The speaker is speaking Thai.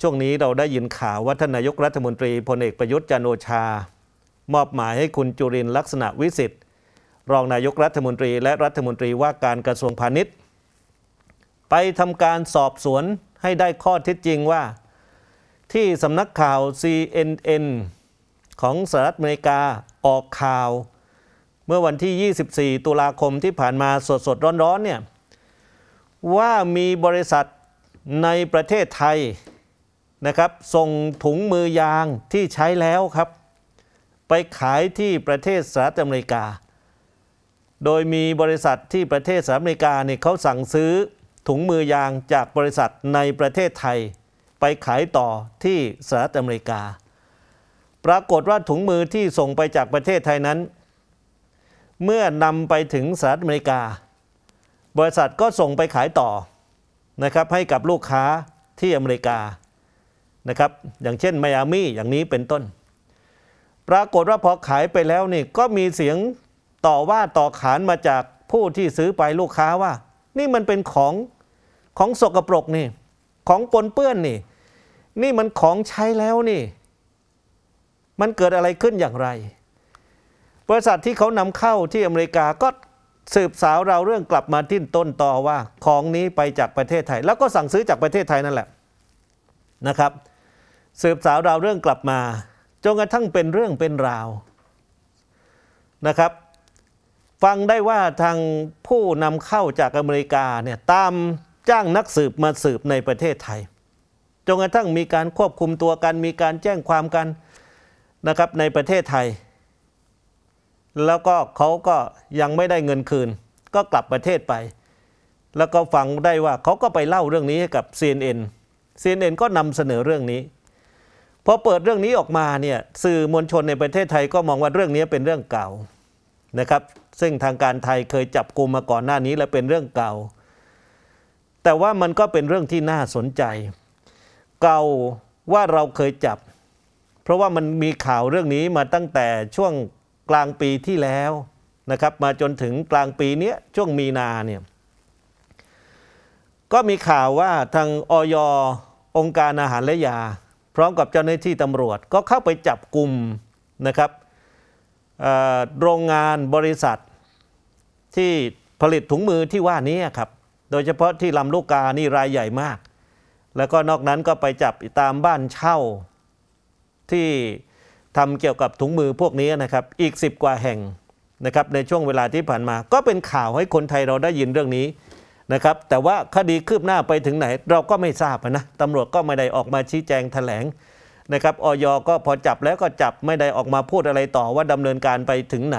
ช่วงนี้เราได้ยินข่าวว่าทนายกรัฐมนตรีพลเอกประยุทธ์จันโอชา มอบหมายให้คุณจุรินลักษณะวิสิทธิ์ รองนายกรัฐมนตรีและรัฐมนตรีว่าการกระทรวงพาณิชย์ ไปทำการสอบสวนให้ได้ข้อเท็จจริงว่าที่สำนักข่าว CNN ของสหรัฐอเมริกาออกข่าว เมื่อวันที่ 24 ตุลาคมที่ผ่านมาสดสดร้อนๆเนี่ยว่ามีบริษัทในประเทศไทยนะครับส่งถุงมือยางที่ใช้แล้วครับ ไปขายที่ประเทศสหรัฐอเมริกา โดยมีบริษัทที่ประเทศสหรัฐอเมริกาเนี่ยเขาสั่งซื้อถุงมือยางจากบริษัทในประเทศไทย ไปขายต่อที่สหรัฐอเมริกา ปรากฏว่าถุงมือที่ส่งไปจากประเทศไทยนั้น เมื่อนำไปถึงสหรัฐอเมริกา บริษัทก็ส่งไปขายต่อนะครับให้กับลูกค้าที่อเมริกานะครับอย่างเช่น ไมอามี่อย่างนี้เป็นต้น ปรากฏว่าพอขายไปแล้วนี่ก็มีเสียงต่อว่าต่อขานมาจากผู้ที่ซื้อไปลูกค้าว่า นี่มันเป็นของของสกปรกนี่ ของปนเปื้อนนี่ นี่มันของใช้แล้วนี่ มันเกิดอะไรขึ้นอย่างไร บริษัทที่เขานำเข้าที่อเมริกาก็สืบสาวเราเรื่องกลับมาที่ต้นต่อว่า ของนี้ไปจากประเทศไทย แล้วก็สั่งซื้อจากประเทศไทยนั่นแหละนะครับสืบสาวราวเรื่องกลับมาจนกระทั่งเป็นเรื่องเป็นราวนะครับฟังได้ว่าทางผู้นำเข้าจากอเมริกา เนี่ยตามจ้างนักสืบมาสืบในประเทศไทยจนกระทั่งมีการควบคุมตัวกันมีการแจ้งความกันนะครับในประเทศไทย แล้วก็เขาก็ยังไม่ได้เงินคืน ก็กลับประเทศไป แล้วก็ฟังได้ว่าเขาก็ไปเล่าเรื่องนี้ให้กับ CNN CNN ก็นำเสนอเรื่องนี้พอเปิดเรื่องนี้ออกมาเนี่ยสื่อมวลชนในประเทศไทยก็มองว่าเรื่องนี้เป็นเรื่องเก่านะครับซึ่งทางการไทยเคยจับกลุมมาก่อนหน้านี้และเป็นเรื่องเก่า แต่ว่ามันก็เป็นเรื่องที่น่าสนใจ เก่าว่าเราเคยจับ เพราะว่ามันมีข่าวเรื่องนี้มาตั้งแต่ช่วงกลางปีที่แล้วนะครับมาจนถึงกลางปีนี้ช่วงมีนาเนี่ยก็มีข่าวว่าทางออย องค์การอาหารและยา พร้อมกับเจ้าหน้าที่ตำรวจก็เข้าไปจับกลุ่มนะครับโรงงานบริษัทที่ผลิตถุงมือที่ว่านี้ครับ โดยเฉพาะที่ลำลูกกานี่รายใหญ่มาก แล้วก็นอกนั้นก็ไปจับตามบ้านเช่าที่ทำเกี่ยวกับถุงมือพวกนี้นะครับ อีก 10 กว่าแห่งนะครับในช่วงเวลาที่ผ่านมา ก็เป็นข่าวให้คนไทยเราได้ยินเรื่องนี้นะครับแต่ว่าคดีคืบหน้าไปถึงไหนเราก็ไม่ทราบนะตำรวจก็ไม่ได้ออกมาชี้แจงแถลงนะครับออยก็พอจับแล้วก็จับไม่ได้ออกมาพูดอะไรต่อว่าดำเนินการไปถึงไหน